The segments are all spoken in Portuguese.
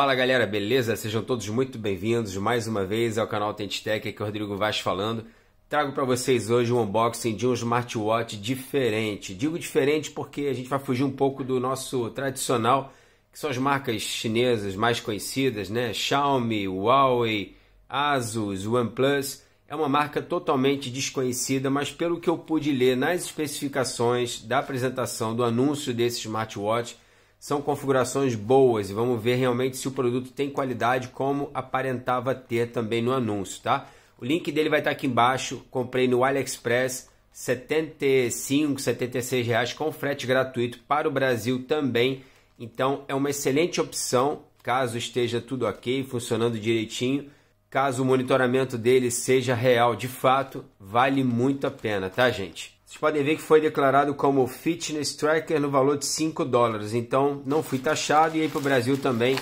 Fala galera, beleza? Sejam todos muito bem-vindos mais uma vez ao canal Tentec, aqui é o Rodrigo Vaz falando. Trago para vocês hoje um unboxing de um smartwatch diferente. Digo diferente porque a gente vai fugir um pouco do nosso tradicional, que são as marcas chinesas mais conhecidas, né? Xiaomi, Huawei, Asus, OnePlus. É uma marca totalmente desconhecida, mas pelo que eu pude ler nas especificações da apresentação do anúncio desse smartwatch, são configurações boas e vamos ver realmente se o produto tem qualidade como aparentava ter também no anúncio, tá? O link dele vai estar aqui embaixo. Comprei no AliExpress, 75, 76 reais com frete gratuito para o Brasil também. Então é uma excelente opção caso esteja tudo ok, funcionando direitinho. Caso o monitoramento dele seja real de fato, vale muito a pena, tá, gente? Vocês podem ver que foi declarado como fitness tracker no valor de 5 dólares. Então não fui taxado e aí para o Brasil também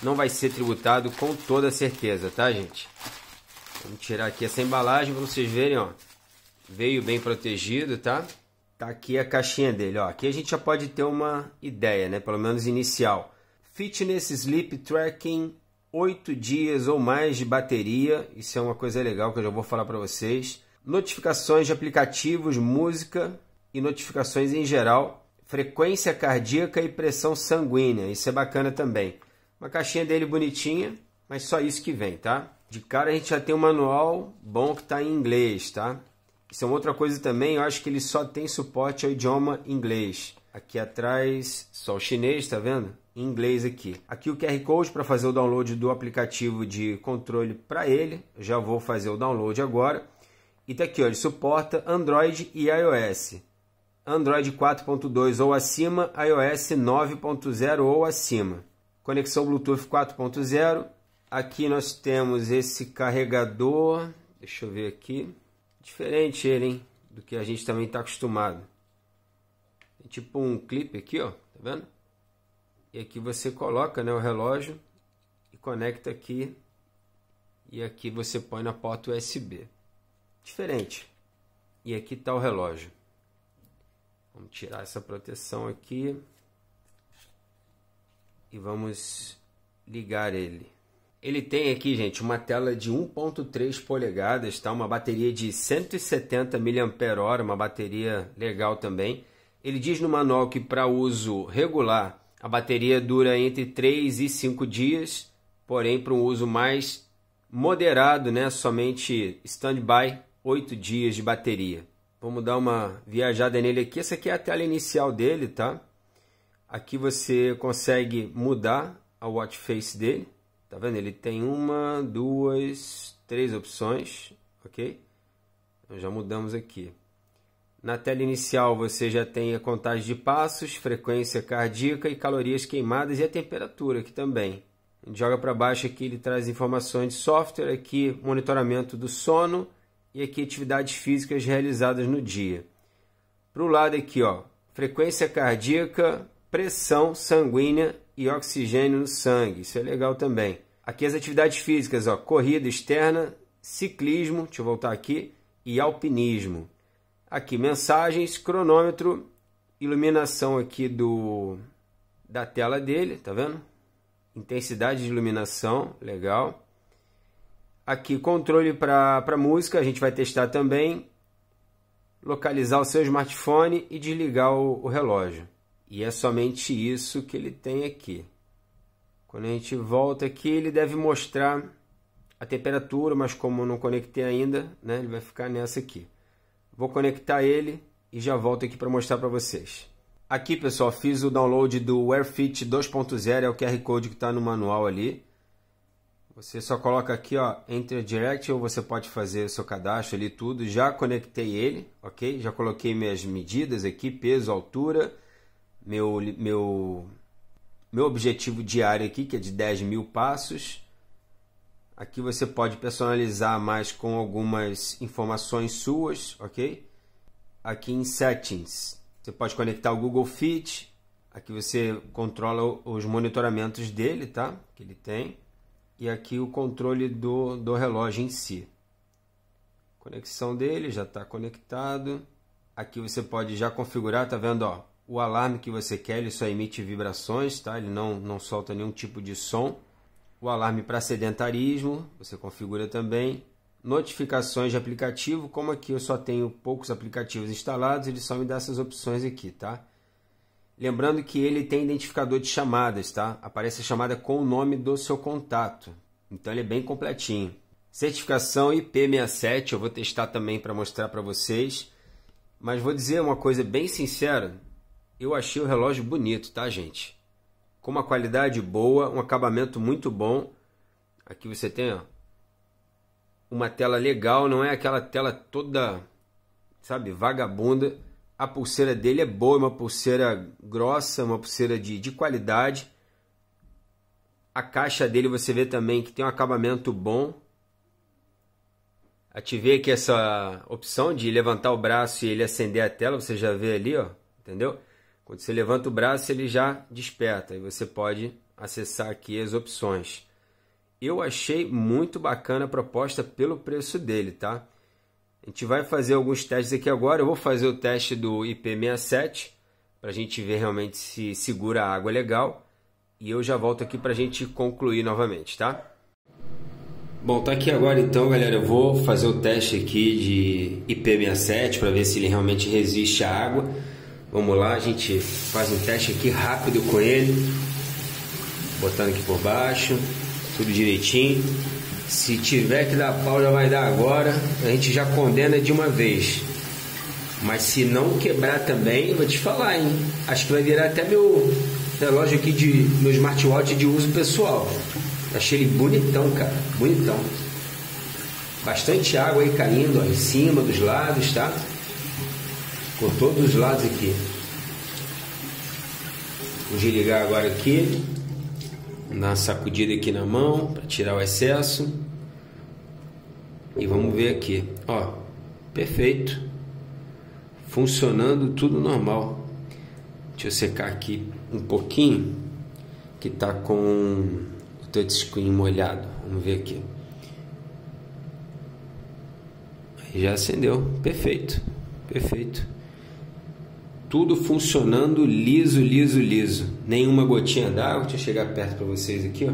não vai ser tributado com toda certeza, tá gente? Vamos tirar aqui essa embalagem para vocês verem, ó. Veio bem protegido, tá? Tá aqui a caixinha dele, ó. Aqui a gente já pode ter uma ideia, né? Pelo menos inicial. Fitness Sleep Tracking, 8 dias ou mais de bateria. Isso é uma coisa legal que eu já vou falar para vocês notificações de aplicativos, música e notificações em geral, frequência cardíaca e pressão sanguínea. Isso é bacana também. Uma caixinha dele bonitinha, mas só isso que vem, tá? De cara a gente já tem um manual bom que está em inglês, tá? Isso é outra coisa também, eu acho que ele só tem suporte ao idioma inglês. Aqui atrás, só o chinês, tá vendo? Em inglês aqui. Aqui o QR Code para fazer o download do aplicativo de controle para ele. já vou fazer o download agora. E tá aqui, ó, ele suporta Android e iOS. Android 4.2 ou acima, iOS 9.0 ou acima. Conexão Bluetooth 4.0. Aqui nós temos esse carregador. Deixa eu ver aqui. Diferente ele, hein? Do que a gente também está acostumado. É tipo um clipe aqui, ó. Tá vendo? E aqui você coloca né, o relógio e conecta aqui. E aqui você põe na porta USB diferente. E aqui está o relógio. Vamos tirar essa proteção aqui e vamos ligar ele. Ele tem aqui, gente, uma tela de 1.3 polegadas, tá? Uma bateria de 170 mAh, uma bateria legal também. Ele diz no manual que para uso regular a bateria dura entre 3 e 5 dias, porém para um uso mais moderado, né, somente standby, 8 dias de bateria. Vamos dar uma viajada nele aqui. Essa aqui é a tela inicial dele, tá? Aqui você consegue mudar a watch face dele. Tá vendo? Ele tem uma, duas, três opções, ok? Então já mudamos aqui. Na tela inicial você já tem a contagem de passos, frequência cardíaca e calorias queimadas e a temperatura aqui também. A gente joga para baixo aqui, ele traz informações de software aqui, monitoramento do sono, e aqui atividades físicas realizadas no dia. Para o lado aqui, ó, frequência cardíaca, pressão sanguínea e oxigênio no sangue. Isso é legal também. Aqui as atividades físicas, ó, corrida externa, ciclismo, deixa eu voltar aqui, e alpinismo. Aqui mensagens, cronômetro, iluminação aqui do da tela dele, tá vendo? Intensidade de iluminação, legal. Aqui, controle para música, a gente vai testar também. Localizar o seu smartphone e desligar o, o relógio. E é somente isso que ele tem aqui. Quando a gente volta aqui, ele deve mostrar a temperatura, mas como eu não conectei ainda, né, ele vai ficar nessa aqui. Vou conectar ele e já volto aqui para mostrar para vocês. Aqui, pessoal, fiz o download do AirFit 2.0, é o QR Code que está no manual ali. Você só coloca aqui, ó, Enter Direct, ou você pode fazer o seu cadastro ali, tudo. Já conectei ele, ok? Já coloquei minhas medidas aqui, peso, altura, meu, meu, meu objetivo diário aqui, que é de 10 mil passos. Aqui você pode personalizar mais com algumas informações suas, ok? Aqui em Settings, você pode conectar o Google Fit. Aqui você controla os monitoramentos dele, tá? Que ele tem e aqui o controle do, do relógio em si. Conexão dele já está conectado. Aqui você pode já configurar, tá vendo? Ó, o alarme que você quer, ele só emite vibrações, tá? Ele não, não solta nenhum tipo de som. O alarme para sedentarismo, você configura também. Notificações de aplicativo, como aqui eu só tenho poucos aplicativos instalados, ele só me dá essas opções aqui, tá? Lembrando que ele tem identificador de chamadas, tá? Aparece a chamada com o nome do seu contato. Então ele é bem completinho. Certificação IP67, eu vou testar também para mostrar para vocês. Mas vou dizer uma coisa bem sincera, eu achei o relógio bonito, tá, gente? Com uma qualidade boa, um acabamento muito bom. Aqui você tem, ó, uma tela legal, não é aquela tela toda, sabe, vagabunda a pulseira dele é boa, é uma pulseira grossa, uma pulseira de, de qualidade. A caixa dele você vê também que tem um acabamento bom. Ativei aqui essa opção de levantar o braço e ele acender a tela, você já vê ali, ó, entendeu? Quando você levanta o braço, ele já desperta e você pode acessar aqui as opções. Eu achei muito bacana a proposta pelo preço dele, tá? A gente vai fazer alguns testes aqui agora. Eu vou fazer o teste do IP67 para a gente ver realmente se segura a água legal. E eu já volto aqui para a gente concluir novamente, tá? Bom, tá aqui agora então, galera. Eu vou fazer o teste aqui de IP67 para ver se ele realmente resiste à água. Vamos lá, a gente faz um teste aqui rápido com ele. Botando aqui por baixo, tudo direitinho. Se tiver que dar pau, já vai dar agora. A gente já condena de uma vez. Mas se não quebrar também, vou te falar, hein? Acho que vai virar até meu relógio aqui de meu smartwatch de uso pessoal. Achei ele bonitão, cara. Bonitão. Bastante água aí caindo ó, em cima, dos lados, tá? Por todos os lados aqui. Vou desligar agora aqui uma sacudida aqui na mão para tirar o excesso. E vamos ver aqui. Ó, perfeito. Funcionando tudo normal. Deixa eu secar aqui um pouquinho que tá com o touchscreen molhado. Vamos ver aqui. Já acendeu. Perfeito. Perfeito tudo funcionando liso, liso, liso. Nenhuma gotinha d'água. Deixa eu chegar perto para vocês aqui, ó.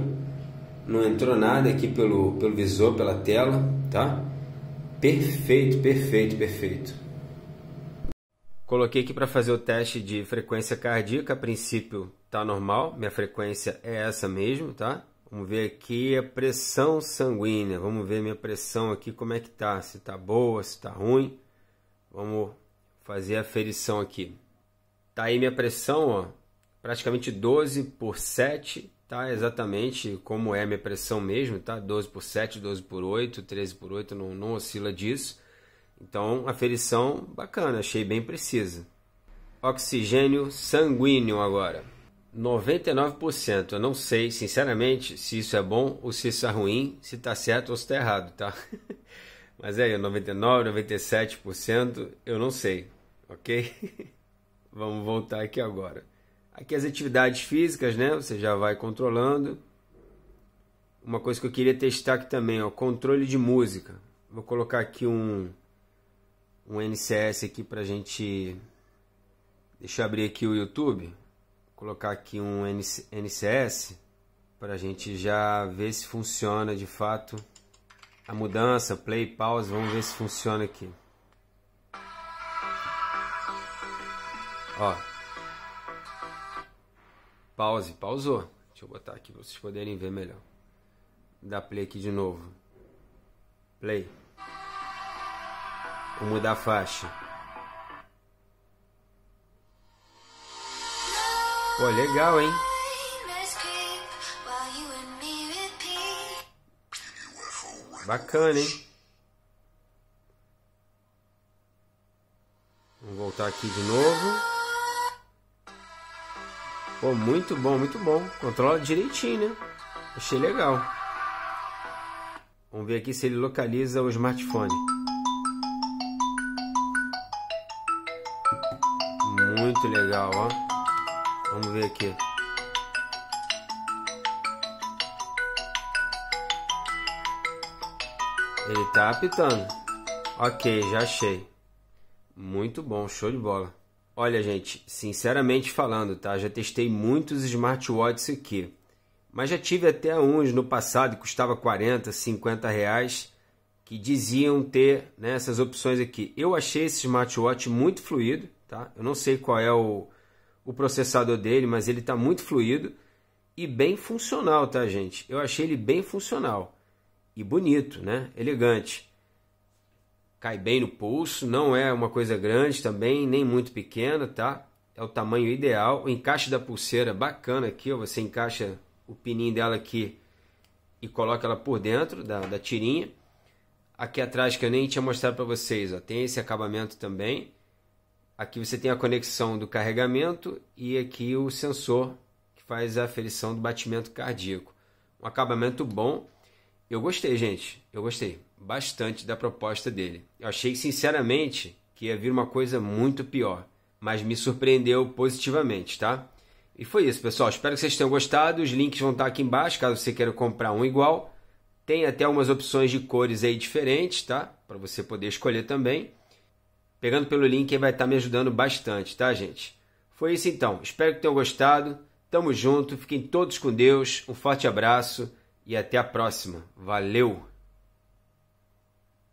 Não entrou nada aqui pelo, pelo visor, pela tela, tá? Perfeito, perfeito, perfeito. Coloquei aqui para fazer o teste de frequência cardíaca. A princípio tá normal, minha frequência é essa mesmo, tá? Vamos ver aqui a pressão sanguínea. Vamos ver minha pressão aqui como é que tá, se tá boa, se tá ruim. Vamos fazer a ferição aqui. Tá aí minha pressão, ó, praticamente 12 por 7, tá? Exatamente como é minha pressão mesmo, tá? 12 por 7, 12 por 8, 13 por 8, não, não oscila disso. Então, aferição bacana, achei bem precisa. Oxigênio sanguíneo agora. 99%. Eu não sei, sinceramente, se isso é bom ou se isso é ruim, se tá certo ou se tá errado, tá? Mas é, aí, 99, 97%, eu não sei, ok? Vamos voltar aqui agora. Aqui as atividades físicas, né? Você já vai controlando. Uma coisa que eu queria testar aqui também, ó, controle de música. Vou colocar aqui um um NCS aqui pra gente Deixa eu abrir aqui o YouTube. Vou colocar aqui um NCS pra gente já ver se funciona de fato a mudança, play, pause, vamos ver se funciona aqui. Ó. Pause, pausou. Deixa eu botar aqui para vocês poderem ver melhor. Dá play aqui de novo. Play. Vou mudar a faixa. Pô, legal, hein? Bacana, hein? Vamos voltar aqui de novo. Pô, muito bom, muito bom. Controla direitinho, né? Achei legal. Vamos ver aqui se ele localiza o smartphone. Muito legal, ó. Vamos ver aqui. Ele tá apitando. Ok, já achei. Muito bom, show de bola. Olha, gente, sinceramente falando, tá? Já testei muitos smartwatches aqui. Mas já tive até uns no passado que custava 40, 50 reais, que diziam ter né, essas opções aqui. Eu achei esse smartwatch muito fluido, tá? Eu não sei qual é o, o processador dele, mas ele está muito fluido e bem funcional, tá, gente? Eu achei ele bem funcional e bonito, né? Elegante cai bem no pulso, não é uma coisa grande também, nem muito pequena, tá? É o tamanho ideal. O encaixe da pulseira bacana aqui, ó, você encaixa o pininho dela aqui e coloca ela por dentro da, da tirinha. Aqui atrás que eu nem tinha mostrado para vocês, ó, tem esse acabamento também. Aqui você tem a conexão do carregamento e aqui o sensor que faz a aferição do batimento cardíaco. Um acabamento bom. Eu gostei, gente. Eu gostei bastante da proposta dele. Eu achei, sinceramente, que ia vir uma coisa muito pior, mas me surpreendeu positivamente, tá? E foi isso, pessoal. Espero que vocês tenham gostado. Os links vão estar aqui embaixo, caso você queira comprar um igual. Tem até algumas opções de cores aí diferentes, tá? Para você poder escolher também. Pegando pelo link vai estar me ajudando bastante, tá, gente? Foi isso então. Espero que tenham gostado. Tamo junto. Fiquem todos com Deus. Um forte abraço e até a próxima. Valeu!